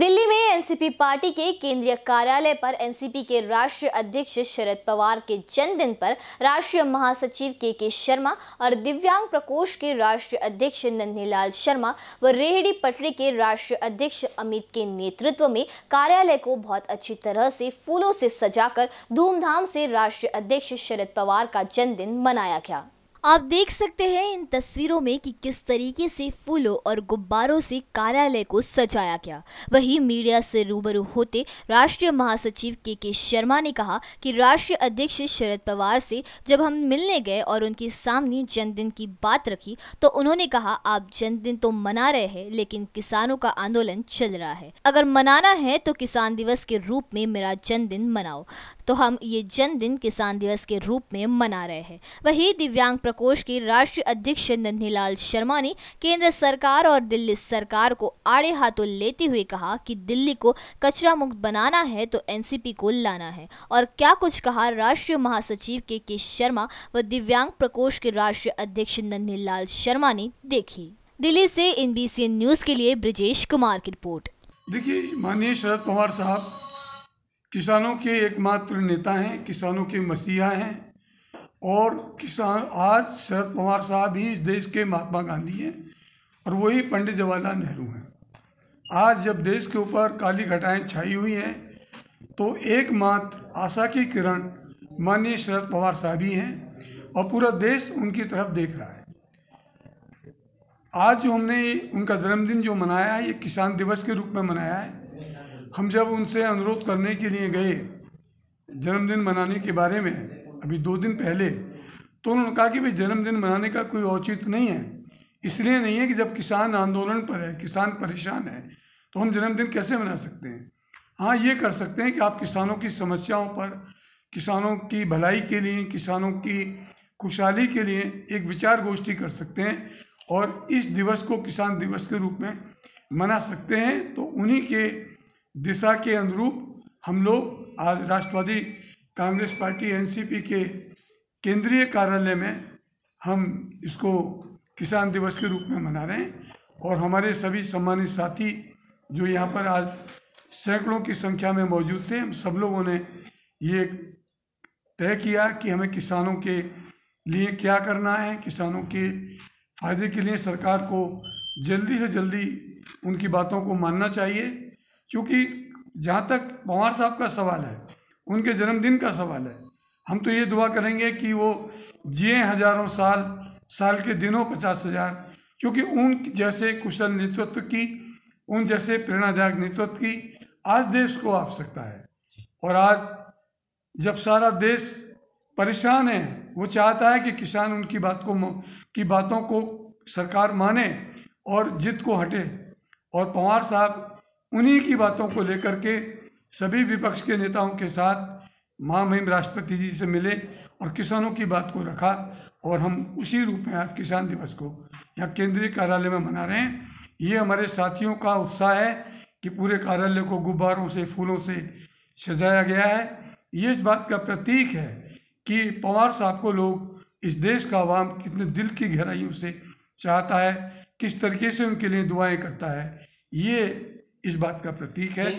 दिल्ली में NCP party के केंद्रीय कार्यालय पर एनसीपी के राष्ट्रीय अध्यक्ष शरद पवार के जन्मदिन पर राष्ट्रीय महासचिव के के शर्मा और दिव्यांग प्रकोष्ठ के राष्ट्रीय अध्यक्ष नन्हीलाल शर्मा व रेहड़ी पटरी के राष्ट्रीय अध्यक्ष अमित के नेतृत्व में कार्यालय को बहुत अच्छी तरह से फूलों से सजाकर धूमधाम से राष्ट्रीय अध्यक्ष शरद पवार का जन्मदिन मनाया गया आप देख सकते हैं इन तस्वीरों में कि किस तरीके से फूलों और गुब्बारों से कार्यालय को सजाया गया वही मीडिया से रूबरू होते राष्ट्रीय महासचिव के के शर्मा ने कहा कि राष्ट्रीय अध्यक्ष शरद पवार से जब हम मिलने गए और उनके सामने जन्मदिन की बात रखी तो उन्होंने कहा आप जन्मदिन तो मना रहे हैं लेकिन किसानों का आंदोलन चल रहा है अगर मनाना है तो किसान दिवस के रूप में मेरा जन्मदिन मनाओ तो हम ये जन्मदिन किसान दिवस के रूप में मना रहे हैं वही दिव्यांग प्रकोष्ठ के राष्ट्रीय अध्यक्ष नन्हेलाल शर्मा ने केंद्र सरकार और दिल्ली सरकार को आड़े हाथों लेते हुए कहा कि दिल्ली को कचरा मुक्त बनाना है तो एनसीपी को लाना है और क्या कुछ कहा राष्ट्रीय महासचिव के के शर्मा व दिव्यांग प्रकोष्ठ के राष्ट्रीय अध्यक्ष नन्हेलाल शर्मा ने देखी दिल्ली से एन न्यूज के लिए ब्रजेश कुमार की रिपोर्ट देखिए माननीय शरद पवार साहब किसानों के एकमात्र नेता हैं किसानों के मसीहा हैं और किसान आज शरद पवार साहब ही इस देश के महात्मा गांधी हैं और वही पंडित जवाहरलाल नेहरू हैं आज जब देश के ऊपर काली घटाएँ छाई हुई हैं तो एकमात्र आशा की किरण माननीय शरद पवार साहब ही हैं और पूरा देश उनकी तरफ देख रहा है आज जो हमने उनका जन्मदिन जो मनाया है ये किसान दिवस के रूप में मनाया है हम जब उनसे अनुरोध करने के लिए गए जन्मदिन मनाने के बारे में अभी दो दिन पहले तो उन्होंने कहा कि भाई जन्मदिन मनाने का कोई औचित नहीं है इसलिए नहीं है कि जब किसान आंदोलन पर है किसान परेशान है तो हम जन्मदिन कैसे मना सकते हैं हाँ ये कर सकते हैं कि आप किसानों की समस्याओं पर किसानों की भलाई के लिए किसानों की खुशहाली के लिए एक विचार गोष्ठी कर सकते हैं और इस दिवस को किसान दिवस के रूप में मना सकते हैं तो उन्हीं के दिशा के अनुरूप हम लोग आज राष्ट्रवादी कांग्रेस पार्टी एनसीपी के केंद्रीय कार्यालय में हम इसको किसान दिवस के रूप में मना रहे हैं और हमारे सभी सम्मानित साथी जो यहाँ पर आज सैकड़ों की संख्या में मौजूद थे हम सब लोगों ने ये तय किया कि हमें किसानों के लिए क्या करना है किसानों के फायदे के लिए सरकार को जल्दी से जल्दी उनकी बातों को मानना चाहिए क्योंकि जहाँ तक पवार साहब का सवाल है उनके जन्मदिन का सवाल है हम तो ये दुआ करेंगे कि वो जिए हजारों साल साल के दिनों पचास हजार क्योंकि उन जैसे कुशल नेतृत्व की उन जैसे प्रेरणादायक नेतृत्व की आज देश को आवश्यकता है और आज जब सारा देश परेशान है वो चाहता है कि किसान उनकी बात को की बातों को सरकार माने और जिद को हटे और पवार साहब उन्हीं की बातों को लेकर के सभी विपक्ष के नेताओं के साथ महामहिम महिम राष्ट्रपति जी से मिले और किसानों की बात को रखा और हम उसी रूप में आज किसान दिवस को यहाँ केंद्रीय कार्यालय में मना रहे हैं ये हमारे साथियों का उत्साह है कि पूरे कार्यालय को गुब्बारों से फूलों से सजाया गया है ये इस बात का प्रतीक है कि पवार साहब को लोग इस देश का आवाम कितने दिल की गहराइयों से चाहता है किस तरीके से उनके लिए दुआएं करता है ये इस बात का प्रतीक है